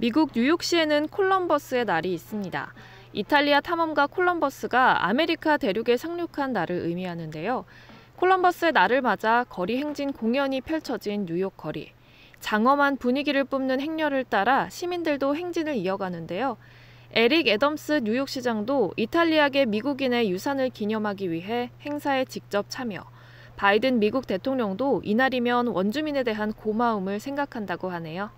미국 뉴욕시에는 콜럼버스의 날이 있습니다. 이탈리아 탐험가 콜럼버스가 아메리카 대륙에 상륙한 날을 의미하는데요. 콜럼버스의 날을 맞아 거리 행진 공연이 펼쳐진 뉴욕 거리. 장엄한 분위기를 뿜는 행렬을 따라 시민들도 행진을 이어가는데요. 에릭 애덤스 뉴욕시장도 이탈리아계 미국인의 유산을 기념하기 위해 행사에 직접 참여. 바이든 미국 대통령도 이날이면 원주민에 대한 고마움을 생각한다고 하네요.